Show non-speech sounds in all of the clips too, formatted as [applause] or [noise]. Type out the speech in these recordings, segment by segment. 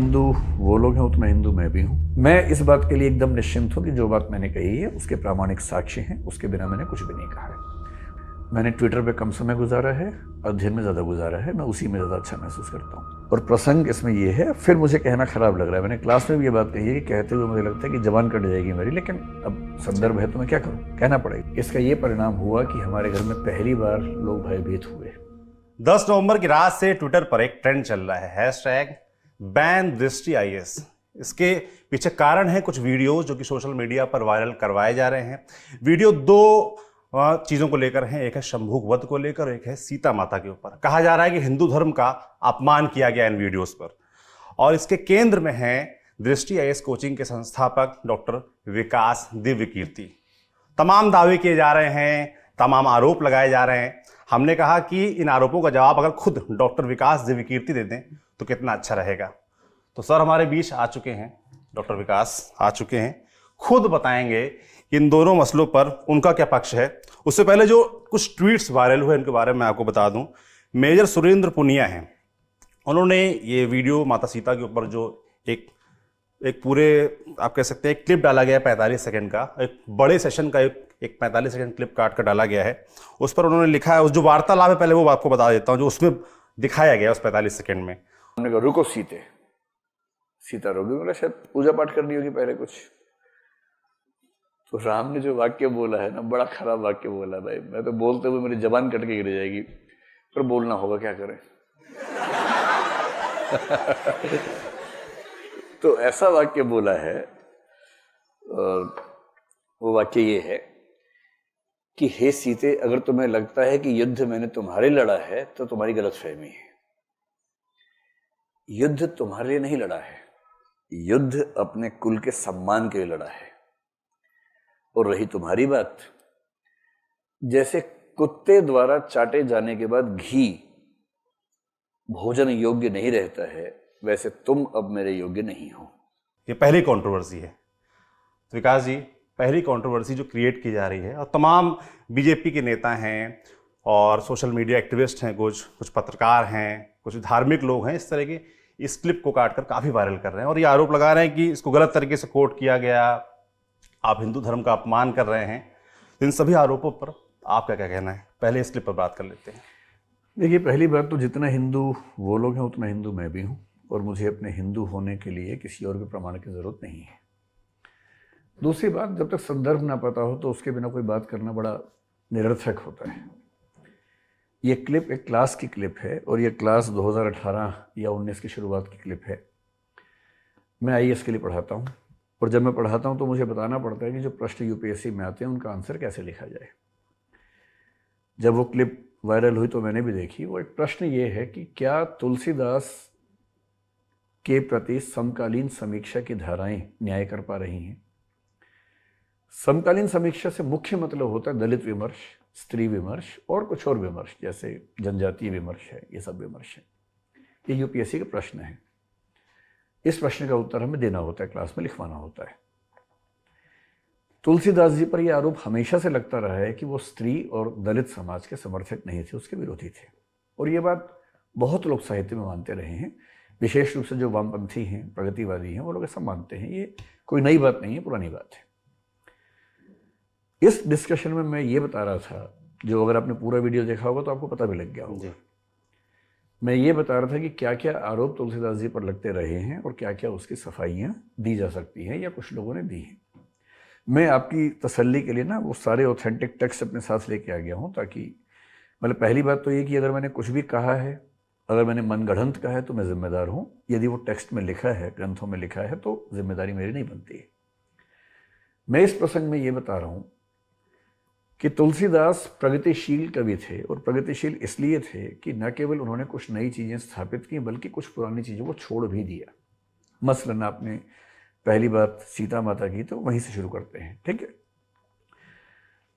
हिंदू वो लोग हैं उतना हिंदू मैं भी हूँ मैं इस बात के लिए एकदम निश्चिंत हूँ कि जो बात मैंने कही है उसके प्रामाणिक साक्षी हैं उसके बिना मैंने कुछ भी नहीं कहा है मैंने ट्विटर पे कम समय गुजारा है अध्ययन में ज़्यादा गुजारा है मैं उसी में ज़्यादा अच्छा महसूस करता हूँ और प्रसंग इसमें यह है फिर मुझे कहना ख़राब लग रहा है मैंने क्लास में भी ये बात कही है कि कहते हुए मुझे लगता है कि जबान कट जाएगी मेरी लेकिन अब संदर्भ है तो मैं क्या करूँ कहना पड़ेगा इसका ये परिणाम हुआ कि हमारे घर में पहली बार लोग भयभीत हुए दस नवंबर की रात से ट्विटर पर एक ट्रेंड चल रहा है हैशटैग बैन दृष्टि आई इसके पीछे कारण है कुछ वीडियोस जो कि सोशल मीडिया पर वायरल करवाए जा रहे हैं वीडियो दो चीज़ों को लेकर हैं एक है शंभुक वध को लेकर एक है सीता माता के ऊपर कहा जा रहा है कि हिंदू धर्म का अपमान किया गया इन वीडियोस पर और इसके केंद्र में हैं दृष्टि आई कोचिंग के संस्थापक डॉक्टर विकास दिव्य कीर्ति तमाम दावे किए जा रहे हैं तमाम आरोप लगाए जा रहे हैं हमने कहा कि इन आरोपों का जवाब अगर खुद डॉक्टर विकास दिव्य कीर्ति दे दें तो कितना अच्छा रहेगा तो सर हमारे बीच आ चुके हैं डॉक्टर विकास आ चुके हैं खुद बताएंगे इन दोनों मसलों पर उनका क्या पक्ष है उससे पहले जो कुछ ट्वीट्स वायरल हुए उनके बारे में आपको बता दूं मेजर सुरेंद्र पुनिया हैं उन्होंने ये वीडियो माता सीता के ऊपर जो एक एक पूरे आप कह सकते हैं एक क्लिप डाला गया है पैंतालीस सेकेंड का एक बड़े सेशन का एक एक पैंतालीस सेकेंड क्लिप काट कर डाला गया है उस पर उन्होंने लिखा है उस जो वार्तालाप है पहले वो आपको बता देता हूँ जो उसमें दिखाया गया उस पैंतालीस सेकेंड में हमने कहा रुको सीते सीता रोगी बोला शायद पूजा पाठ करनी होगी पहले कुछ तो राम ने जो वाक्य बोला है ना बड़ा खराब वाक्य बोला भाई मैं तो बोलते हुए मेरी जबान कट के गिर जाएगी पर बोलना होगा क्या करें [laughs] तो ऐसा वाक्य बोला है वो वाक्य ये है कि हे सीते अगर तुम्हें लगता है कि युद्ध मैंने तुम्हारे लड़ा है तो तुम्हारी गलतफहमी है युद्ध तुम्हारे लिए नहीं लड़ा है युद्ध अपने कुल के सम्मान के लिए लड़ा है और रही तुम्हारी बात जैसे कुत्ते द्वारा चाटे जाने के बाद घी भोजन योग्य नहीं रहता है वैसे तुम अब मेरे योग्य नहीं हो ये पहली कंट्रोवर्सी है तो विकास जी पहली कंट्रोवर्सी जो क्रिएट की जा रही है और तमाम बीजेपी के नेता हैं और सोशल मीडिया एक्टिविस्ट हैं कुछ कुछ पत्रकार हैं कुछ धार्मिक लोग हैं इस तरह के इस क्लिप को काट कर काफ़ी वायरल कर रहे हैं और ये आरोप लगा रहे हैं कि इसको गलत तरीके से कोट किया गया आप हिंदू धर्म का अपमान कर रहे हैं तो इन सभी आरोपों पर आपका क्या कहना है पहले इस क्लिप पर बात कर लेते हैं देखिए पहली बात तो जितना हिंदू वो लोग हैं उतना हिंदू मैं भी हूँ और मुझे अपने हिंदू होने के लिए किसी और के प्रमाण की ज़रूरत नहीं है दूसरी बात जब तक संदर्भ ना पता हो तो उसके बिना कोई बात करना बड़ा निरर्थक होता है ये क्लिप एक क्लास की क्लिप है और ये क्लास 2018 या 19 की शुरुआत की क्लिप है मैं आई के लिए पढ़ाता हूँ और जब मैं पढ़ाता हूँ तो मुझे बताना पड़ता है कि जो प्रश्न यूपीएससी में आते हैं उनका आंसर कैसे लिखा जाए जब वो क्लिप वायरल हुई तो मैंने भी देखी वो एक प्रश्न ये है कि क्या तुलसीदास के प्रति समकालीन समीक्षा की धाराएं न्याय कर पा रही हैं समकालीन समीक्षा से मुख्य मतलब होता है दलित विमर्श स्त्री विमर्श और कुछ और विमर्श जैसे जनजातीय विमर्श है ये सब विमर्श है ये यूपीएससी के प्रश्न है इस प्रश्न का उत्तर हमें देना होता है क्लास में लिखवाना होता है तुलसीदास जी पर यह आरोप हमेशा से लगता रहा है कि वो स्त्री और दलित समाज के समर्थक नहीं थे उसके विरोधी थे और ये बात बहुत लोग साहित्य में मानते रहे हैं विशेष रूप से जो वामपंथी हैं प्रगतिवादी हैं वो लोग ऐसा मानते हैं ये कोई नई बात नहीं है पुरानी बात है इस डिस्कशन में मैं ये बता रहा था जो अगर आपने पूरा वीडियो देखा होगा तो आपको पता भी लग गया होगा मैं ये बता रहा था कि क्या क्या आरोप तुलसीदास जी पर लगते रहे हैं और क्या क्या उसकी सफाइयाँ दी जा सकती हैं या कुछ लोगों ने दी हैं मैं आपकी तसल्ली के लिए ना वो सारे ऑथेंटिक टेक्स्ट अपने साथ लेके आ गया हूँ ताकि मतलब पहली बात तो ये कि अगर मैंने कुछ भी कहा है अगर मैंने मन गढ़ंत कहा है तो मैं जिम्मेदार हूँ यदि वो टेक्स्ट में लिखा है ग्रंथों में लिखा है तो जिम्मेदारी मेरी नहीं बनती है मैं इस प्रसंग में ये बता रहा हूँ कि तुलसीदास प्रगतिशील कवि थे और प्रगतिशील इसलिए थे कि न केवल उन्होंने कुछ नई चीज़ें स्थापित की बल्कि कुछ पुरानी चीज़ों को छोड़ भी दिया मसलन आपने पहली बात सीता माता की तो वहीं से शुरू करते हैं ठीक है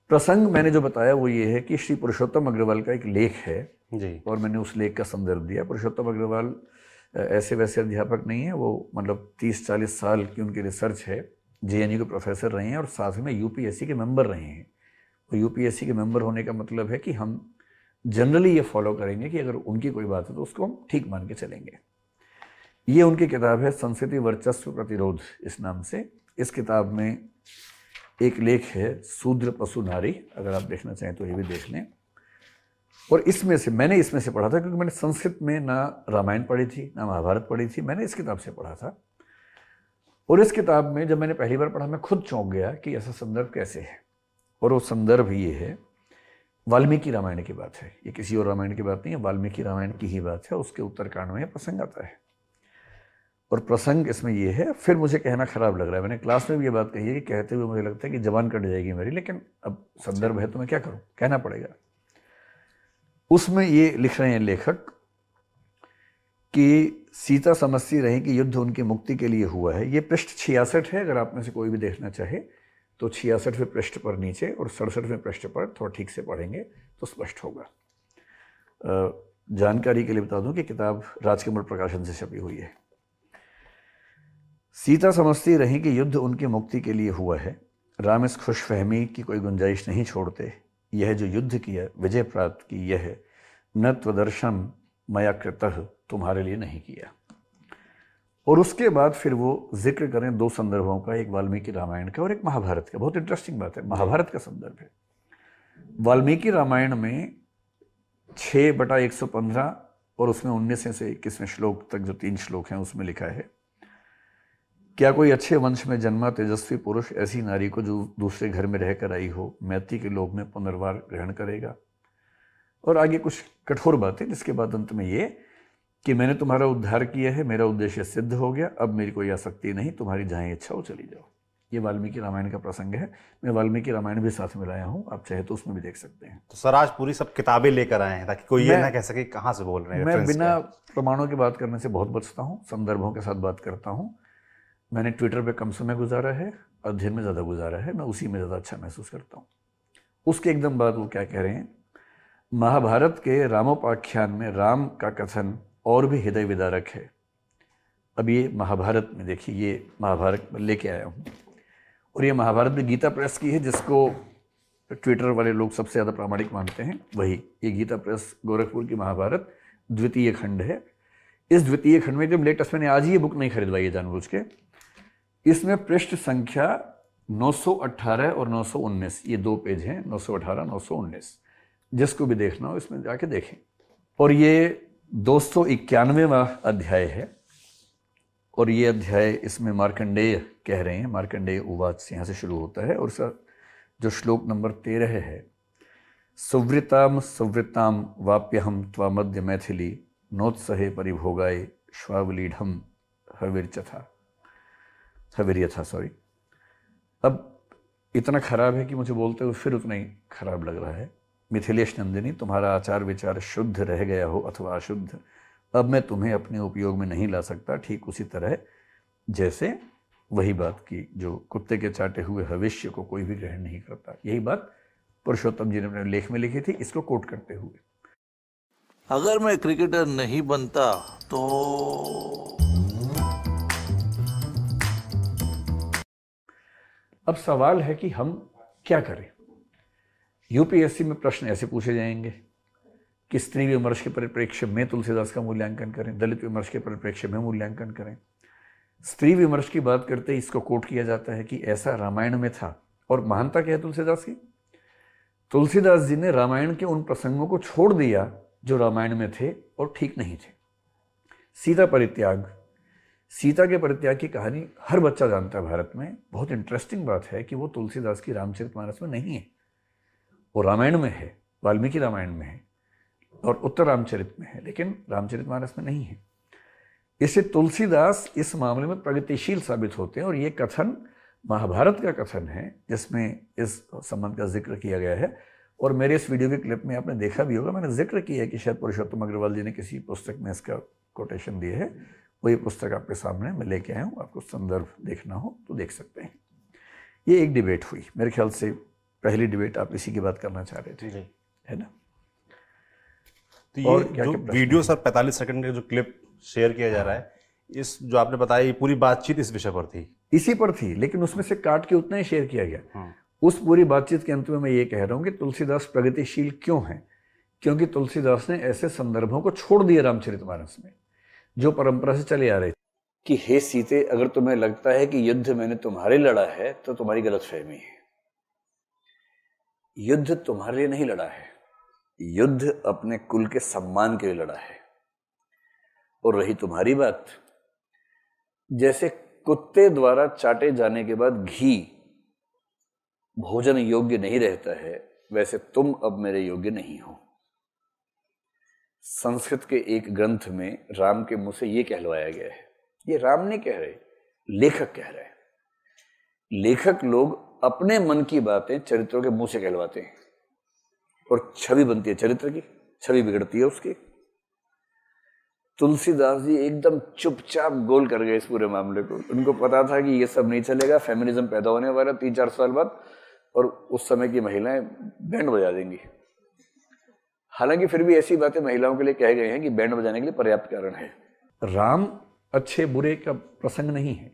प्रसंग मैंने जो बताया वो ये है कि श्री पुरुषोत्तम अग्रवाल का एक लेख है जी और मैंने उस लेख का संदर्भ दिया पुरुषोत्तम अग्रवाल ऐसे वैसे अध्यापक नहीं है वो मतलब तीस चालीस साल की उनकी रिसर्च है जे के प्रोफेसर रहे हैं और साथ में यूपीएससी के मेंबर रहे हैं तो यूपीएससी के मेंबर होने का मतलब है कि हम जनरली ये फॉलो करेंगे कि अगर उनकी कोई बात है तो उसको हम ठीक मान के चलेंगे ये उनकी किताब है संस्कृति वर्चस्व प्रतिरोध इस नाम से इस किताब में एक लेख है शूद्र पशु नारी अगर आप देखना चाहें तो ये भी देख लें और इसमें से मैंने इसमें से पढ़ा था क्योंकि मैंने संस्कृत में ना रामायण पढ़ी थी ना महाभारत पढ़ी थी मैंने इस किताब से पढ़ा था और इस किताब में जब मैंने पहली बार पढ़ा मैं खुद चौंक गया कि ऐसा संदर्भ कैसे है और वो संदर्भ ये है वाल्मीकि रामायण की बात है ये किसी और रामायण की बात नहीं है वाल्मीकि रामायण की ही बात है उसके उत्तरकांड में प्रसंग आता है और प्रसंग इसमें ये है फिर मुझे कहना ख़राब लग रहा है मैंने क्लास में भी ये बात कही है कि कहते हुए मुझे लगता है कि जबान कट जाएगी मेरी लेकिन अब संदर्भ है तो मैं क्या करूं कहना पड़ेगा उसमें ये लिख रहे हैं लेखक कि सीता समझती रहे कि युद्ध उनकी मुक्ति के लिए हुआ है ये पृष्ठ छियासठ है अगर आप में से कोई भी देखना चाहे तो छियासठवें पृष्ठ पर नीचे और सड़सठवें पृष्ठ पर थोड़ा ठीक से पढ़ेंगे तो स्पष्ट होगा जानकारी के लिए बता दूं कि किताब राजकमल प्रकाशन से छपी हुई है सीता समझती रही कि युद्ध उनकी मुक्ति के लिए हुआ है राम इस खुशफहमी की कोई गुंजाइश नहीं छोड़ते यह जो युद्ध किया विजय प्राप्त की यह न त्वदर्शन मया कृत तुम्हारे लिए नहीं किया और उसके बाद फिर वो जिक्र करें दो संदर्भों का एक वाल्मीकि रामायण का और एक महाभारत का बहुत इंटरेस्टिंग बात है महाभारत का संदर्भ है वाल्मीकि रामायण में छः बटा एक सौ पंद्रह और उसमें उन्नीस से इक्कीसवें श्लोक तक जो तीन श्लोक हैं उसमें लिखा है क्या कोई अच्छे वंश में जन्मा तेजस्वी पुरुष ऐसी नारी को जो दूसरे घर में रहकर आई हो मैत्री के लोभ में पुनर्वार ग्रहण करेगा और आगे कुछ कठोर बातें जिसके बाद अंत में ये कि मैंने तुम्हारा उद्धार किया है मेरा उद्देश्य सिद्ध हो गया अब मेरी कोई आसक्ति नहीं तुम्हारी जहाँ इच्छा हो चली जाओ ये वाल्मीकि रामायण का प्रसंग है मैं वाल्मीकि रामायण भी साथ में लाया हूँ आप चाहे तो उसमें भी देख सकते हैं तो सर आज पूरी सब किताबें लेकर आए हैं ताकि कोई ये ना कह सके कहाँ से बोल रहे हैं मैं बिना प्रमाणों की बात करने से बहुत बचता हूँ संदर्भों के साथ बात करता हूँ मैंने ट्विटर पर कम समय गुजारा है अध्ययन में ज़्यादा गुजारा है मैं उसी में ज़्यादा अच्छा महसूस करता हूँ उसके एकदम बाद वो क्या कह रहे हैं महाभारत के रामोपाख्यान में राम का कथन और भी हृदय विदारक है अब ये महाभारत में देखिए ये महाभारत में लेके आया हूँ और ये महाभारत भी गीता प्रेस की है जिसको ट्विटर वाले लोग सबसे ज़्यादा प्रामाणिक मानते हैं वही ये गीता प्रेस गोरखपुर की महाभारत द्वितीय खंड है इस द्वितीय खंड में जब लेटेस्ट मैंने आज ये बुक नहीं खरीदवाई है जानबूझ के इसमें पृष्ठ संख्या 918 और 919 ये दो पेज हैं 918 919 जिसको भी देखना हो इसमें जाके देखें और ये दो सौ अध्याय है और ये अध्याय इसमें मार्कंडेय कह रहे हैं मार्कंडेय उवाच यहाँ से शुरू होता है और सर जो श्लोक नंबर तेरह है सुवृताम सुवृताम वाप्यहम त्वा मध्य मैथिली नोत्सहे परिभोगाए श्वावलीढ़म हविर्चथा हविर्यथा सॉरी अब इतना खराब है कि मुझे बोलते हुए फिर उतना ही खराब लग रहा है मिथिलेश नंदिनी तुम्हारा आचार विचार शुद्ध रह गया हो अथवा अशुद्ध अब मैं तुम्हें अपने उपयोग में नहीं ला सकता ठीक उसी तरह जैसे वही बात की जो कुत्ते के चाटे हुए भविष्य को कोई भी ग्रहण नहीं करता यही बात पुरुषोत्तम जी ने अपने लेख में लिखी थी इसको कोट करते हुए अगर मैं क्रिकेटर नहीं बनता तो अब सवाल है कि हम क्या करें यूपीएससी में प्रश्न ऐसे पूछे जाएंगे कि स्त्री विमर्श के परिप्रेक्ष्य में तुलसीदास का मूल्यांकन करें दलित विमर्श के परिप्रेक्ष्य में मूल्यांकन करें स्त्री विमर्श की बात करते ही इसको कोट किया जाता है कि ऐसा रामायण में था और महानता क्या है तुलसीदास की तुलसीदास जी ने रामायण के उन प्रसंगों को छोड़ दिया जो रामायण में थे और ठीक नहीं थे सीता परित्याग सीता के परित्याग की कहानी हर बच्चा जानता है भारत में बहुत इंटरेस्टिंग बात है कि वो तुलसीदास की मानस में नहीं है वो रामायण में है वाल्मीकि रामायण में है और उत्तर रामचरित में है लेकिन रामचरित मानस में नहीं है इससे तुलसीदास इस मामले में प्रगतिशील साबित होते हैं और ये कथन महाभारत का कथन है जिसमें इस संबंध का जिक्र किया गया है और मेरे इस वीडियो के क्लिप में आपने देखा भी होगा मैंने जिक्र किया है कि शायद पुरुषोत्तम अग्रवाल जी ने किसी पुस्तक में इसका कोटेशन दिया है वही पुस्तक आपके सामने मैं लेके आया हूँ आपको संदर्भ देखना हो तो देख सकते हैं ये एक डिबेट हुई मेरे ख्याल से पहली डिबेट आप इसी की बात करना चाह रहे थे है ना तो ये जो वीडियो सर 45 सेकंड का जो क्लिप शेयर किया जा रहा है इस जो आपने बताया ये पूरी बातचीत इस विषय पर थी इसी पर थी लेकिन उसमें से काट के उतना ही शेयर किया गया हाँ। उस पूरी बातचीत के अंत में मैं ये कह रहा हूँ कि तुलसीदास प्रगतिशील क्यों है क्योंकि तुलसीदास ने ऐसे संदर्भों को छोड़ दिया रामचरित मानस में जो परंपरा से चले आ रहे कि हे सीते अगर तुम्हें लगता है कि युद्ध मैंने तुम्हारे लड़ा है तो तुम्हारी गलतफहमी है युद्ध तुम्हारे लिए नहीं लड़ा है युद्ध अपने कुल के सम्मान के लिए लड़ा है और रही तुम्हारी बात जैसे कुत्ते द्वारा चाटे जाने के बाद घी भोजन योग्य नहीं रहता है वैसे तुम अब मेरे योग्य नहीं हो संस्कृत के एक ग्रंथ में राम के मुंह से ये कहलवाया गया है ये राम नहीं कह रहे लेखक कह रहे हैं लेखक लोग अपने मन की बातें चरित्रों के मुंह से कहलवाते हैं और छवि बनती है चरित्र की छवि बिगड़ती है उसकी तुलसीदास जी एकदम चुपचाप गोल कर गए इस पूरे मामले को उनको पता था कि ये सब नहीं चलेगा फेमिनिज्म पैदा होने वाला तीन चार साल बाद और उस समय की महिलाएं बैंड बजा देंगी हालांकि फिर भी ऐसी बातें महिलाओं के लिए कहे गए हैं कि बैंड बजाने के लिए पर्याप्त कारण है राम अच्छे बुरे का प्रसंग नहीं है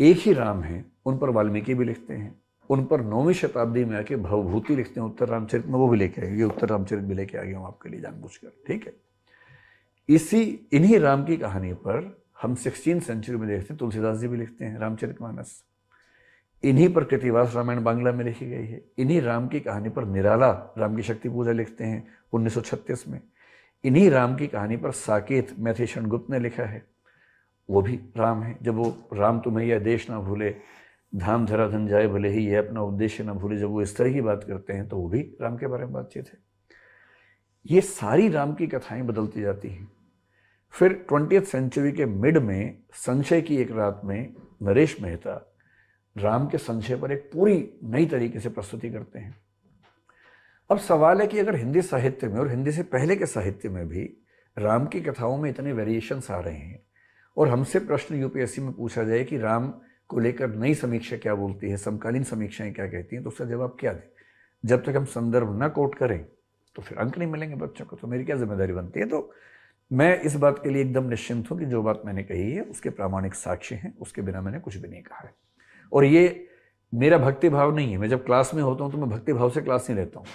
एक ही राम है उन पर वाल्मीकि भी लिखते हैं उन पर नौवीं शताब्दी में आके भवभूति लिखते हैं उत्तर रामचरित में वो भी लेके आए ये उत्तर रामचरित भी लेके आ गया हूँ आपके लिए जानबूझ कर ठीक है इसी इन्हीं राम की कहानी पर हम सिक्सटीन सेंचुरी में देखते हैं तुलसीदास जी भी लिखते हैं रामचरित मानस इन्हीं पर कृतिवास रामायण बांग्ला में लिखी गई है इन्हीं राम की कहानी पर निराला राम की शक्ति पूजा लिखते हैं उन्नीस में इन्हीं राम की कहानी पर साकेत मैथी गुप्त ने लिखा है वो भी राम है जब वो राम तुम्हें यह देश ना भूले धाम धरा धन जाए भले ही यह अपना उद्देश्य ना भूले जब वो इस तरह की बात करते हैं तो वो भी राम के बारे में बातचीत है ये सारी राम की कथाएं बदलती जाती हैं फिर ट्वेंटी सेंचुरी के मिड में संशय की एक रात में नरेश मेहता राम के संशय पर एक पूरी नई तरीके से प्रस्तुति करते हैं अब सवाल है कि अगर हिंदी साहित्य में और हिंदी से पहले के साहित्य में भी राम की कथाओं में इतने वेरिएशंस आ रहे हैं और हमसे प्रश्न यूपीएससी में पूछा जाए कि राम को लेकर नई समीक्षा क्या बोलती है समकालीन समीक्षाएं क्या कहती हैं तो उसका जवाब क्या दें जब तक हम संदर्भ न कोट करें तो फिर अंक नहीं मिलेंगे बच्चों को तो मेरी क्या जिम्मेदारी बनती है तो मैं इस बात के लिए एकदम निश्चिंत हूँ कि जो बात मैंने कही है उसके प्रामाणिक साक्ष्य हैं उसके बिना मैंने कुछ भी नहीं कहा है और ये मेरा भक्ति भाव नहीं है मैं जब क्लास में होता हूँ तो मैं भक्ति भाव से क्लास नहीं लेता हूँ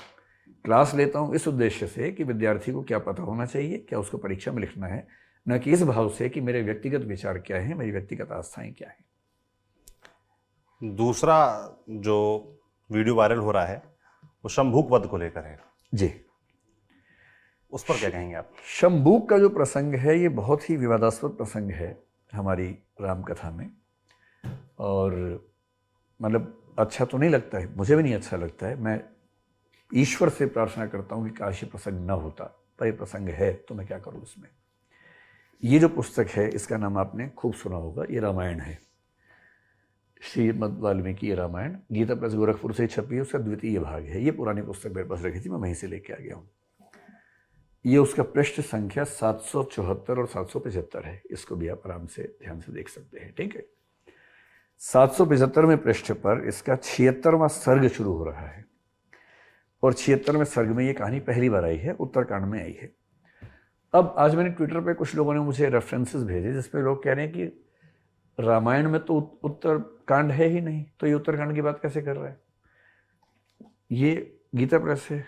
क्लास लेता हूँ इस उद्देश्य से कि विद्यार्थी को क्या पता होना चाहिए क्या उसको परीक्षा में लिखना है न कि इस भाव से कि मेरे व्यक्तिगत विचार क्या है मेरी व्यक्तिगत आस्थाएं क्या है दूसरा जो वीडियो वायरल हो रहा है वो शंभूक वध को लेकर है जी उस पर क्या कहेंगे आप शंभूक का जो प्रसंग है ये बहुत ही विवादास्पद प्रसंग है हमारी राम कथा में और मतलब अच्छा तो नहीं लगता है मुझे भी नहीं अच्छा लगता है मैं ईश्वर से प्रार्थना करता हूँ कि काशी प्रसंग न होता पर यह प्रसंग है तो मैं क्या करूँ उसमें ये जो पुस्तक है इसका नाम आपने खूब सुना होगा ये रामायण है श्रीमद वाल्मीकि रामायण गीता प्लस गोरखपुर से छपी है उसका द्वितीय भाग है ये पुरानी पुस्तक मेरे पास रखी थी मैं वहीं से लेके आ गया हूँ ये उसका पृष्ठ संख्या सात सौ चौहत्तर और सात सौ पचहत्तर है इसको भी आप आराम से ध्यान से देख सकते हैं ठीक है सात सौ में पृष्ठ पर इसका छिहत्तरवा सर्ग शुरू हो रहा है और छिहत्तरवें सर्ग में ये कहानी पहली बार आई है उत्तरकांड में आई है अब आज मैंने ट्विटर पे कुछ लोगों ने मुझे रेफरेंसेस भेजे जिसमें लोग कह रहे हैं कि रामायण में तो उत्तरकांड है ही नहीं तो ये उत्तरकांड की बात कैसे कर रहा है ये गीता प्रेस है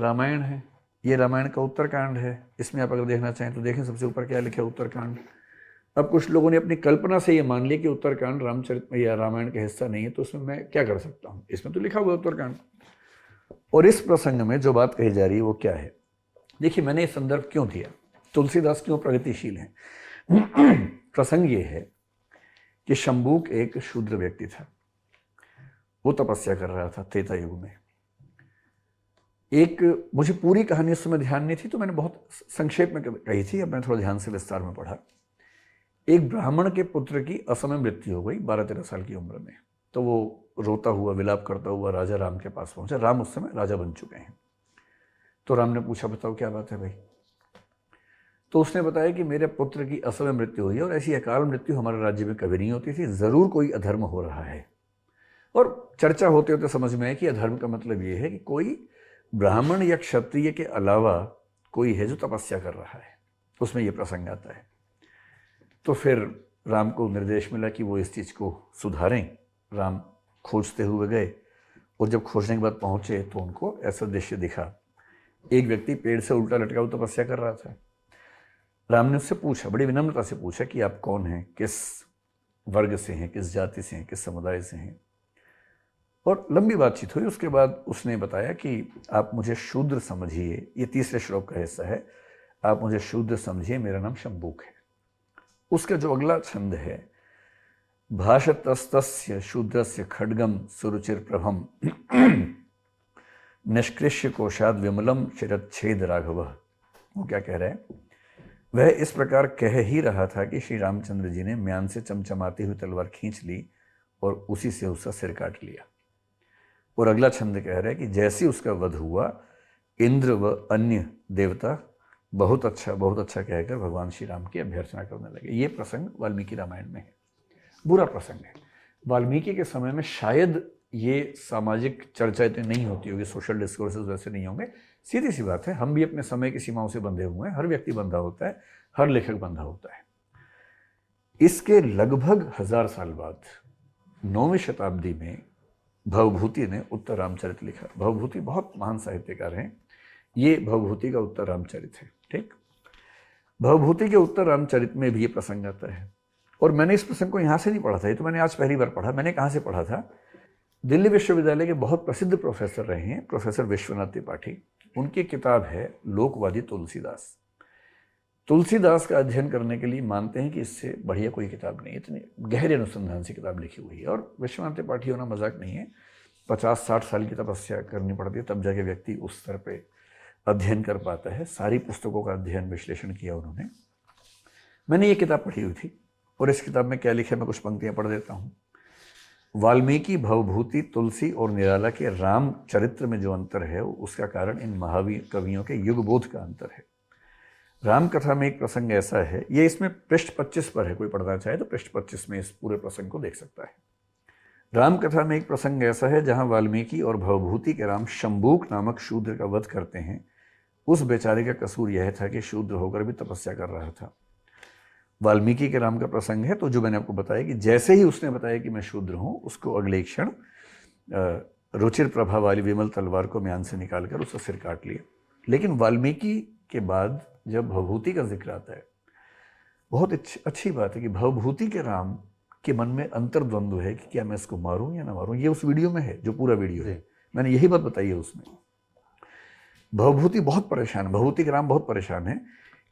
रामायण है ये रामायण का उत्तरकांड है इसमें आप अगर देखना चाहें तो देखें सबसे ऊपर क्या लिखा है उत्तरकांड अब कुछ लोगों ने अपनी कल्पना से ये मान लिया कि उत्तरकांड रामचरित या रामायण का हिस्सा नहीं है तो उसमें मैं क्या कर सकता हूँ इसमें तो लिखा हुआ उत्तरकांड और इस प्रसंग में जो बात कही जा रही है वो क्या है देखिए मैंने ये संदर्भ क्यों दिया तुलसीदास क्यों प्रगतिशील हैं [clears throat] प्रसंग ये है कि शंबुक एक शूद्र व्यक्ति था वो तपस्या कर रहा था त्रेता युग में एक मुझे पूरी कहानी उस समय ध्यान नहीं थी तो मैंने बहुत संक्षेप में कही थी अब मैं थोड़ा ध्यान से विस्तार में पढ़ा एक ब्राह्मण के पुत्र की असमय मृत्यु हो गई बारह तेरह साल की उम्र में तो वो रोता हुआ विलाप करता हुआ राजा राम के पास पहुंचा राम उस समय राजा बन चुके हैं तो राम ने पूछा बताओ क्या बात है भाई तो उसने बताया कि मेरे पुत्र की असल में मृत्यु हुई है और ऐसी अकाल मृत्यु हमारे राज्य में कभी नहीं होती थी ज़रूर कोई अधर्म हो रहा है और चर्चा होते होते समझ में आया कि अधर्म का मतलब ये है कि कोई ब्राह्मण या क्षत्रिय के अलावा कोई है जो तपस्या कर रहा है उसमें यह प्रसंग आता है तो फिर राम को निर्देश मिला कि वो इस चीज़ को सुधारें राम खोजते हुए गए और जब खोजने के बाद पहुंचे तो उनको ऐसा दृश्य दिखा एक व्यक्ति पेड़ से उल्टा लटका हुआ तपस्या कर रहा था राम ने उससे पूछा बड़ी विनम्रता से पूछा कि आप कौन हैं किस वर्ग से हैं किस जाति से हैं किस समुदाय से हैं और लंबी बातचीत हुई उसके बाद उसने बताया कि आप मुझे शूद्र समझिए ये तीसरे श्लोक का हिस्सा है आप मुझे शूद्र समझिए मेरा नाम शंबुक है उसका जो अगला छंद है भाषतस्तस्य शूद्रस्य खडगम सुरुचिर प्रभम निष्कृष्य कोशाद विमलम छेद राघव वो क्या कह रहे हैं वह इस प्रकार कह ही रहा था कि श्री रामचंद्र जी ने म्यान से चमचमाती हुई तलवार खींच ली और उसी से उसका सिर काट लिया और अगला छंद कह रहा है कि जैसे उसका वध हुआ इंद्र व अन्य देवता बहुत अच्छा बहुत अच्छा कहकर भगवान श्री राम की अभ्यर्थना करने लगे ये प्रसंग वाल्मीकि रामायण में है बुरा प्रसंग है वाल्मीकि के समय में शायद ये सामाजिक चर्चाएं तो नहीं होती होगी सोशल डिस्कोर्सेज वैसे नहीं होंगे सीधी सी बात है हम भी अपने समय की सीमाओं से बंधे हुए हैं हर व्यक्ति बंधा होता है हर लेखक बंधा होता है इसके लगभग हजार साल बाद नौवीं शताब्दी में भवभूति ने उत्तर रामचरित लिखा भवभूति बहुत महान साहित्यकार हैं ये भवभूति का उत्तर रामचरित है ठीक भवभूति के उत्तर रामचरित में भी ये प्रसंग आता है और मैंने इस प्रसंग को यहाँ से नहीं पढ़ा था ये तो मैंने आज पहली बार पढ़ा मैंने कहाँ से पढ़ा था दिल्ली विश्वविद्यालय के बहुत प्रसिद्ध प्रोफेसर रहे हैं प्रोफेसर विश्वनाथ त्रिपाठी उनकी किताब है लोकवादी तुलसीदास तुलसीदास का अध्ययन करने के लिए मानते हैं कि इससे बढ़िया कोई किताब नहीं इतनी गहरे अनुसंधान से किताब लिखी हुई है और विश्वनाथ त्रिपाठी होना मजाक नहीं है पचास साठ साल की तपस्या करनी पड़ती है तब जाके व्यक्ति उस स्तर पर अध्ययन कर पाता है सारी पुस्तकों का अध्ययन विश्लेषण किया उन्होंने मैंने ये किताब पढ़ी हुई थी और इस किताब में क्या लिखा है मैं कुछ पंक्तियाँ पढ़ देता हूँ वाल्मीकि भवभूति तुलसी और निराला के राम चरित्र में जो अंतर है उसका कारण इन महावीर कवियों के युगबोध का अंतर है राम कथा में एक प्रसंग ऐसा है ये इसमें पृष्ठ पच्चीस पर है कोई पढ़ना चाहे तो पृष्ठ पच्चीस में इस पूरे प्रसंग को देख सकता है राम कथा में एक प्रसंग ऐसा है जहाँ वाल्मीकि और भवभूति के राम शंबूक नामक शूद्र का वध करते हैं उस बेचारे का कसूर यह था कि शूद्र होकर भी तपस्या कर रहा था वाल्मीकि के राम का प्रसंग है तो जो मैंने आपको बताया कि जैसे ही उसने बताया कि मैं शूद्र हूँ उसको अगले क्षण रुचिर प्रभाव वाली विमल तलवार को म्यान से निकाल कर उसका सिर काट लिया लेकिन वाल्मीकि के बाद जब भवभूति का जिक्र आता है बहुत अच्छी बात है कि भवभूति के राम के मन में अंतर्द्वंद्व है कि क्या मैं इसको मारूं या ना मारूं ये उस वीडियो में है जो पूरा वीडियो है मैंने यही बात बताई है उसमें भवभूति बहुत परेशान भवभूति के राम बहुत परेशान है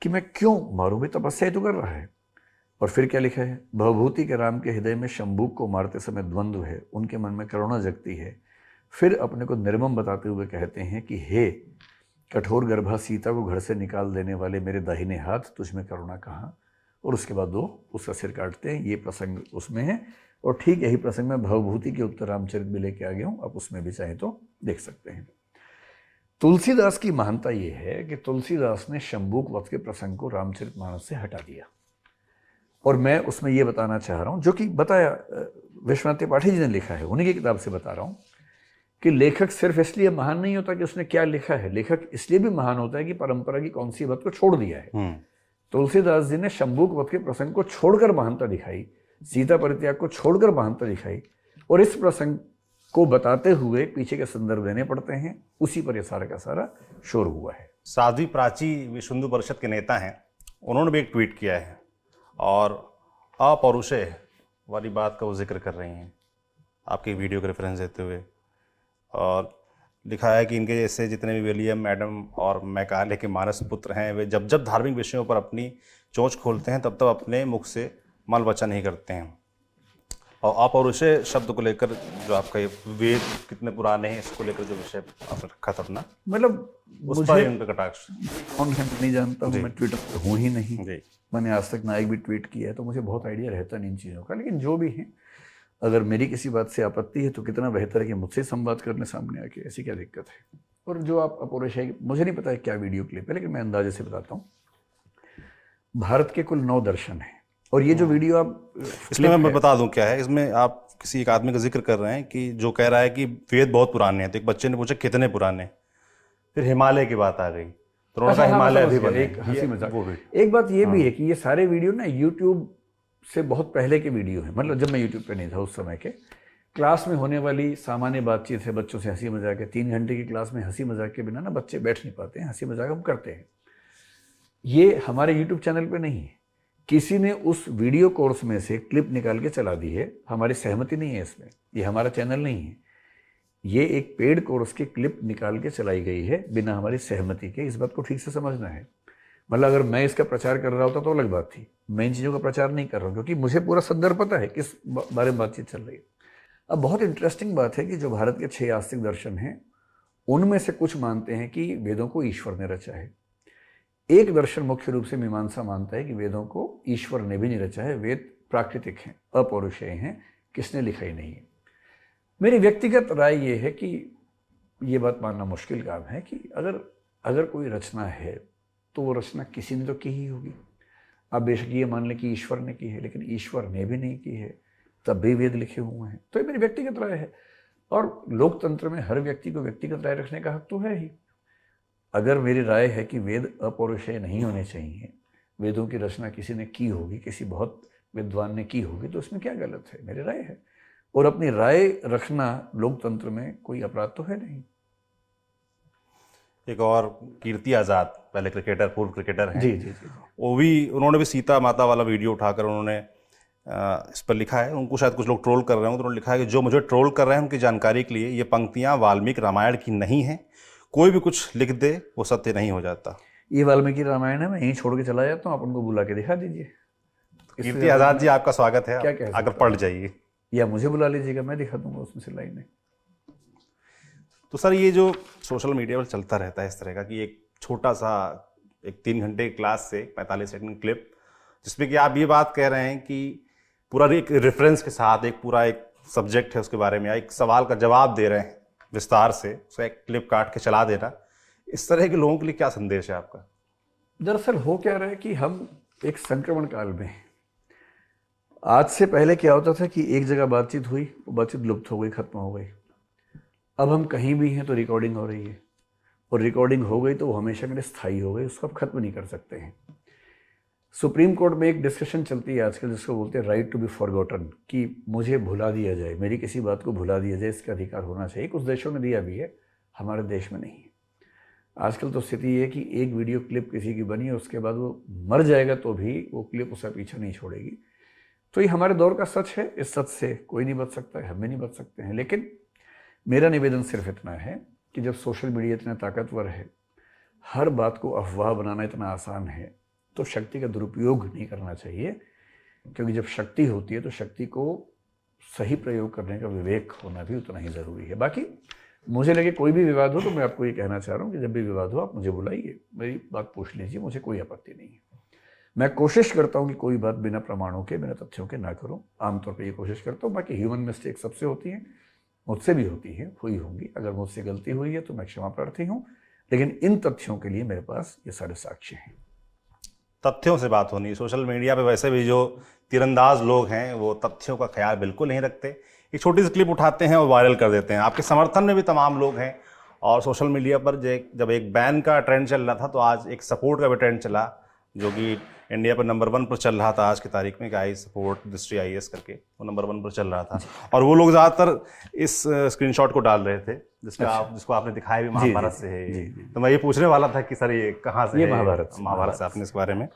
कि मैं क्यों मारूं मैं तपस्या तो कर रहा है और फिर क्या लिखा है भवभूति के राम के हृदय में शंभूक को मारते समय द्वंद्व है उनके मन में करुणा जगती है फिर अपने को निर्मम बताते हुए कहते हैं कि हे कठोर गर्भा सीता को घर से निकाल देने वाले मेरे दाहिने हाथ तुझमें करुणा कहाँ और उसके बाद वो उसका सिर काटते हैं ये प्रसंग उसमें है और ठीक यही प्रसंग में भवभूति के उत्तर रामचरित भी लेके आ गया हूँ आप उसमें भी चाहें तो देख सकते हैं तुलसीदास की महानता ये है कि तुलसीदास ने शंभुक वध के प्रसंग को रामचरित मानस से हटा दिया और मैं उसमें ये बताना चाह रहा हूँ जो कि बताया विश्वनाथ त्रिपाठी जी ने लिखा है उन्हीं की किताब से बता रहा हूँ कि लेखक सिर्फ इसलिए महान नहीं होता कि उसने क्या लिखा है लेखक इसलिए भी महान होता है कि परंपरा की कौन सी वत को छोड़ दिया है हम्म। तुलसीदास जी ने शंभुक वत के प्रसंग को छोड़कर महानता दिखाई सीता परित्याग को छोड़कर महानता दिखाई और इस प्रसंग को बताते हुए पीछे के संदर्भ देने पड़ते हैं उसी पर यह सारा का सारा शोर हुआ है साध्वी प्राची विश्व हिंदू परिषद के नेता हैं उन्होंने भी एक ट्वीट किया है और आप और उसे वाली बात का वो जिक्र कर रही हैं आपकी वीडियो का रेफरेंस देते हुए और लिखा है कि इनके जैसे जितने भी विलियम मैडम और मैकाले के मानस पुत्र हैं वे जब जब धार्मिक विषयों पर अपनी चोंच खोलते हैं तब तब अपने मुख से मल बचा नहीं करते हैं और आप और उसे शब्द को लेकर जो आपका ये वेद कितने पुराने हैं इसको लेकर जो विषय आपने रखा था अपना मतलब कौन है नहीं जानता मैं ट्विटर पर तो हूँ ही नहीं मैंने आज तक ना एक भी ट्वीट किया है तो मुझे बहुत आइडिया रहता है इन चीज़ों का लेकिन जो भी है अगर मेरी किसी बात से आपत्ति है तो कितना बेहतर है कि मुझसे संवाद करने सामने आके ऐसी क्या दिक्कत है और जो आप अपोरेश है मुझे नहीं पता है क्या वीडियो क्लिप है लेकिन मैं अंदाजे से बताता हूँ भारत के कुल नौ दर्शन हैं और ये जो हाँ। वीडियो आप इसमें मैं बता दूं क्या है इसमें आप किसी एक आदमी का जिक्र कर रहे हैं कि जो कह रहा है कि वेद बहुत पुराने हैं तो एक बच्चे ने पूछा कितने पुराने फिर हिमालय की बात आ गई तो उन्होंने अच्छा, हाँ, हिमालय भी बने एक हंसी मजाक एक बात ये भी हाँ। है कि ये सारे वीडियो ना यूट्यूब से बहुत पहले के वीडियो हैं मतलब जब मैं यूट्यूब पर नहीं था उस समय के क्लास में होने वाली सामान्य बातचीत है बच्चों से हंसी मजाक है तीन घंटे की क्लास में हंसी मजाक के बिना ना बच्चे बैठ नहीं पाते हैं हंसी मजाक हम करते हैं ये हमारे यूट्यूब चैनल पर नहीं है किसी ने उस वीडियो कोर्स में से क्लिप निकाल के चला दी है हमारी सहमति नहीं है इसमें ये हमारा चैनल नहीं है ये एक पेड कोर्स की क्लिप निकाल के चलाई गई है बिना हमारी सहमति के इस बात को ठीक से समझना है मतलब अगर मैं इसका प्रचार कर रहा होता तो अलग बात थी मैं इन चीज़ों का प्रचार नहीं कर रहा हूँ क्योंकि मुझे पूरा संदर्भ पता है किस बारे में बातचीत चल रही है अब बहुत इंटरेस्टिंग बात है कि जो भारत के छह आस्तिक दर्शन हैं उनमें से कुछ मानते हैं कि वेदों को ईश्वर ने रचा है एक दर्शन मुख्य रूप से मीमांसा मानता है कि वेदों को ईश्वर ने भी नहीं रचा है वेद प्राकृतिक हैं अपौरुषेय हैं किसने लिखा ही नहीं है मेरी व्यक्तिगत राय ये है कि ये बात मानना मुश्किल काम है कि अगर अगर कोई रचना है तो वो रचना किसी ने तो की ही होगी आप बेशक ये मान लें कि ईश्वर ने की है लेकिन ईश्वर ने भी नहीं की है तब भी वेद लिखे हुए हैं तो ये मेरी व्यक्तिगत राय है और लोकतंत्र में हर व्यक्ति को व्यक्तिगत राय रखने का हक तो है ही अगर मेरी राय है कि वेद अपौरुषेय नहीं होने चाहिए वेदों की रचना किसी ने की होगी किसी बहुत विद्वान ने की होगी तो उसमें क्या गलत है मेरी राय है और अपनी राय रखना लोकतंत्र में कोई अपराध तो है नहीं एक और कीर्ति आज़ाद पहले क्रिकेटर पूर्व क्रिकेटर हैं जी जी जी वो भी उन्होंने भी सीता माता वाला वीडियो उठाकर उन्होंने इस पर लिखा है उनको शायद कुछ लोग ट्रोल कर रहे हैं तो उन्होंने लिखा है कि जो मुझे ट्रोल कर रहे हैं उनकी जानकारी के लिए ये पंक्तियाँ वाल्मीकि रामायण की नहीं हैं कोई भी कुछ लिख दे वो सत्य नहीं हो जाता ये वाल्मीकि रामायण है मैं यहीं छोड़ के चला जाता हूँ आप उनको बुला के दिखा दीजिए कीर्ति आजाद जी आपका स्वागत है क्या क्या अगर पढ़ जाइए या मुझे बुला लीजिएगा मैं दिखा दूंगा उसमें से लाइनें तो सर ये जो सोशल मीडिया पर चलता रहता है इस तरह का कि एक छोटा सा एक तीन घंटे क्लास से पैंतालीस सेकंड क्लिप जिसमें कि आप ये बात कह रहे हैं कि पूरा एक रेफरेंस के साथ एक पूरा एक सब्जेक्ट है उसके बारे में एक सवाल का जवाब दे रहे हैं विस्तार से उसका एक क्लिप काट के चला देना इस तरह के लोगों के लिए क्या संदेश है आपका दरअसल हो क्या रहा है कि हम एक संक्रमण काल में आज से पहले क्या होता था कि एक जगह बातचीत हुई बातचीत लुप्त हो गई ख़त्म हो गई अब हम कहीं भी हैं तो रिकॉर्डिंग हो रही है और रिकॉर्डिंग हो गई तो वो हमेशा के लिए स्थायी हो गई उसको आप ख़त्म नहीं कर सकते हैं सुप्रीम कोर्ट में एक डिस्कशन चलती है आजकल जिसको बोलते हैं राइट टू बी फॉरगॉटन कि मुझे भुला दिया जाए मेरी किसी बात को भुला दिया जाए इसका अधिकार होना चाहिए कुछ देशों में दिया भी है हमारे देश में नहीं आजकल तो स्थिति ये कि एक वीडियो क्लिप किसी की बनी है उसके बाद वो मर जाएगा तो भी वो क्लिप उसे पीछे नहीं छोड़ेगी तो ये हमारे दौर का सच है इस सच से कोई नहीं बच सकता है हम भी नहीं बच सकते हैं लेकिन मेरा निवेदन सिर्फ इतना है कि जब सोशल मीडिया इतना ताकतवर है हर बात को अफवाह बनाना इतना आसान है तो शक्ति का दुरुपयोग नहीं करना चाहिए क्योंकि जब शक्ति होती है तो शक्ति को सही प्रयोग करने का विवेक होना भी उतना ही ज़रूरी है बाकी मुझे लगे कोई भी विवाद हो तो मैं आपको ये कहना चाह रहा हूँ कि जब भी विवाद हो आप मुझे बुलाइए मेरी बात पूछ लीजिए मुझे कोई आपत्ति नहीं है मैं कोशिश करता हूँ कि कोई बात बिना प्रमाणों के बिना तथ्यों के ना करूँ आमतौर पर ये कोशिश करता हूँ बाकी ह्यूमन मिस्टेक सबसे होती हैं मुझसे भी होती हैं हुई होंगी अगर मुझसे गलती हुई है तो मैं क्षमा प्रार्थी हूँ लेकिन इन तथ्यों के लिए मेरे पास ये सारे साक्ष्य हैं तथ्यों से बात होनी सोशल मीडिया पे वैसे भी जो तीरंदाज लोग हैं वो तथ्यों का ख्याल बिल्कुल नहीं रखते एक छोटी सी क्लिप उठाते हैं और वायरल कर देते हैं आपके समर्थन में भी तमाम लोग हैं और सोशल मीडिया पर जब एक बैन का ट्रेंड चल रहा था तो आज एक सपोर्ट का भी ट्रेंड चला जो कि इंडिया पर नंबर वन पर चल रहा था आज की तारीख में आई सपोर्ट दिस्ट्री आई करके वो नंबर वन पर चल रहा था और वो लोग ज़्यादातर इस स्क्रीनशॉट को डाल रहे थे जिसका अच्छा। आप जिसको आपने दिखाया भी महाभारत से है तो मैं ये पूछने वाला था कि सर ये कहाँ से महाभारत महाभारत से आपने इस बारे में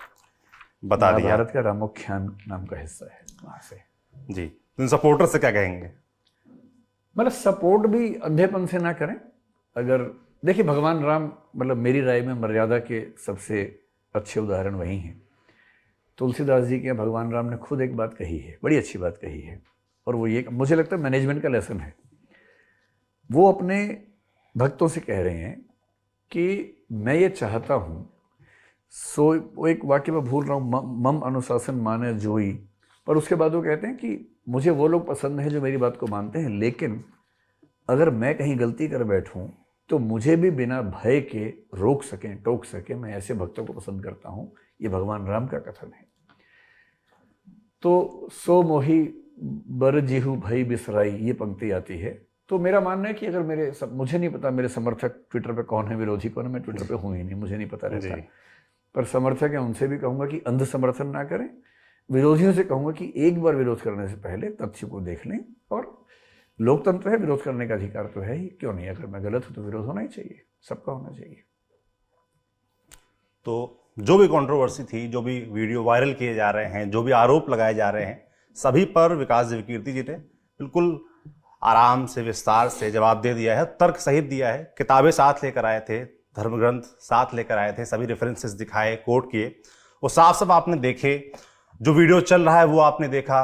बता दिया भारत का रामोख्यान नाम का हिस्सा है वहाँ से जी तो सपोर्टर से क्या कहेंगे मतलब सपोर्ट भी अंधेपन से ना करें अगर देखिए भगवान राम मतलब मेरी राय में मर्यादा के सबसे अच्छे उदाहरण वही हैं तुलसीदास जी के भगवान राम ने खुद एक बात कही है बड़ी अच्छी बात कही है और वो ये मुझे लगता है मैनेजमेंट का लेसन है वो अपने भक्तों से कह रहे हैं कि मैं ये चाहता हूँ सो वो एक वाक्य में भूल रहा हूँ मम अनुशासन माने जोई पर उसके बाद वो कहते हैं कि मुझे वो लोग पसंद हैं जो मेरी बात को मानते हैं लेकिन अगर मैं कहीं गलती कर बैठूँ तो मुझे भी बिना भय के रोक सकें टोक सकें मैं ऐसे भक्तों को पसंद करता हूँ ये भगवान राम का कथन है तो सो मोही बर जिहू भई बिसराई ये पंक्ति आती है तो मेरा मानना है कि अगर मेरे सब मुझे नहीं पता मेरे समर्थक ट्विटर पे कौन है विरोधी कौन है मैं ट्विटर पे हूँ ही नहीं मुझे नहीं पता रहता पर समर्थक है उनसे भी कहूँगा कि अंध समर्थन ना करें विरोधियों से कहूँगा कि एक बार विरोध करने से पहले तथ्य को देख लें और लोकतंत्र है विरोध करने का अधिकार तो है ही क्यों नहीं अगर मैं गलत हूँ तो विरोध होना ही चाहिए सबका होना चाहिए तो जो भी कंट्रोवर्सी थी जो भी वीडियो वायरल किए जा रहे हैं जो भी आरोप लगाए जा रहे हैं सभी पर विकास देवकीर्ति जी ने बिल्कुल आराम से विस्तार से जवाब दे दिया है तर्क सहित दिया है किताबें साथ लेकर आए थे धर्मग्रंथ साथ लेकर आए थे सभी रेफरेंसेस दिखाए कोट किए वो साफ साफ आपने देखे जो वीडियो चल रहा है वो आपने देखा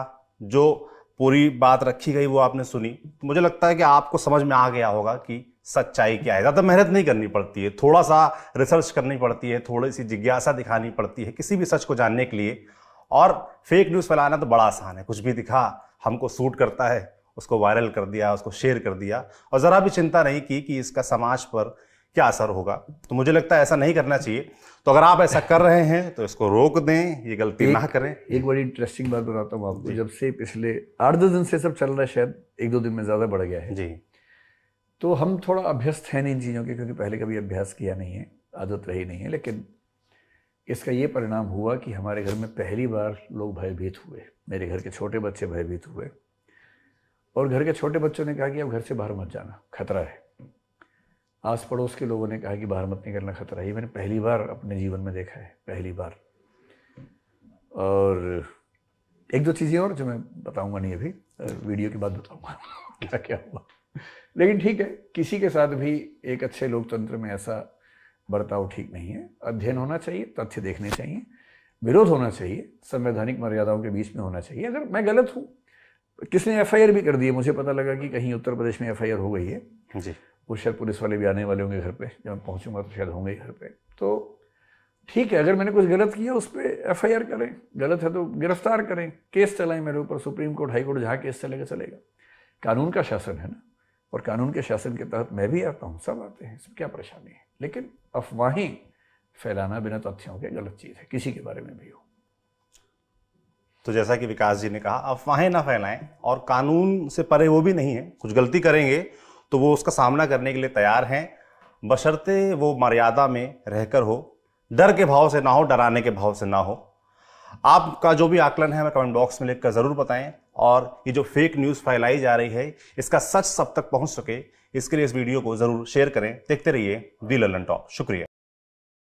जो पूरी बात रखी गई वो आपने सुनी तो मुझे लगता है कि आपको समझ में आ गया होगा कि सच्चाई क्या है ज़्यादा मेहनत नहीं करनी पड़ती है थोड़ा सा रिसर्च करनी पड़ती है थोड़ी सी जिज्ञासा दिखानी पड़ती है किसी भी सच को जानने के लिए और फेक न्यूज़ फैलाना तो बड़ा आसान है कुछ भी दिखा हमको सूट करता है उसको वायरल कर दिया उसको शेयर कर दिया और ज़रा भी चिंता नहीं की कि इसका समाज पर क्या असर होगा तो मुझे लगता है ऐसा नहीं करना चाहिए तो अगर आप ऐसा कर रहे हैं तो इसको रोक दें ये गलती ना करें एक बड़ी इंटरेस्टिंग बात बताता हूँ आपको जब से पिछले आठ दो दिन से सब चल रहा है शायद एक दो दिन में ज़्यादा बढ़ गया है जी तो हम थोड़ा अभ्यस्त हैं इन चीज़ों के क्योंकि पहले कभी अभ्यास किया नहीं है आदत रही नहीं है लेकिन इसका ये परिणाम हुआ कि हमारे घर में पहली बार लोग भयभीत हुए मेरे घर के छोटे बच्चे भयभीत हुए और घर के छोटे बच्चों ने कहा कि अब घर से बाहर मत जाना खतरा है आस पड़ोस के लोगों ने कहा कि बाहर मत निकलना खतरा है ये मैंने पहली बार अपने जीवन में देखा है पहली बार और एक दो चीज़ें और जो मैं बताऊंगा नहीं अभी वीडियो के बाद बताऊंगा [laughs] क्या क्या हुआ लेकिन ठीक है किसी के साथ भी एक अच्छे लोकतंत्र में ऐसा बर्ताव ठीक नहीं है अध्ययन होना चाहिए तथ्य देखने चाहिए विरोध होना चाहिए संवैधानिक मर्यादाओं के बीच में होना चाहिए अगर मैं गलत हूँ किसने एफ भी कर दी है मुझे पता लगा कि कहीं उत्तर प्रदेश में एफ हो गई है जी वो शायद पुलिस वाले भी आने वाले होंगे घर पे जब मैं पहुँचूंगा तो शायद होंगे घर पे तो ठीक है अगर मैंने कुछ गलत किया उस पर एफ करें गलत है तो गिरफ्तार करें केस चलाएं मेरे ऊपर सुप्रीम कोर्ट हाई कोर्ट जहाँ केस चलेगा चलेगा कानून का शासन है ना और कानून के शासन के तहत मैं भी आता हूँ सब आते हैं सब क्या परेशानी है लेकिन अफवाहें फैलाना बिना तथ्यों तो के गलत चीज़ है किसी के बारे में भी हो तो जैसा कि विकास जी ने कहा अफवाहें ना फैलाएं और कानून से परे वो भी नहीं है कुछ गलती करेंगे तो वो उसका सामना करने के लिए तैयार हैं बशर्ते वो मर्यादा में रहकर हो डर के भाव से ना हो डराने के भाव से ना हो आपका जो भी आकलन है हमें कमेंट बॉक्स में लिखकर ज़रूर बताएं और ये जो फेक न्यूज़ फैलाई जा रही है इसका सच सब तक पहुंच सके इसके लिए इस वीडियो को ज़रूर शेयर करें देखते रहिए दी ललन टॉप शुक्रिया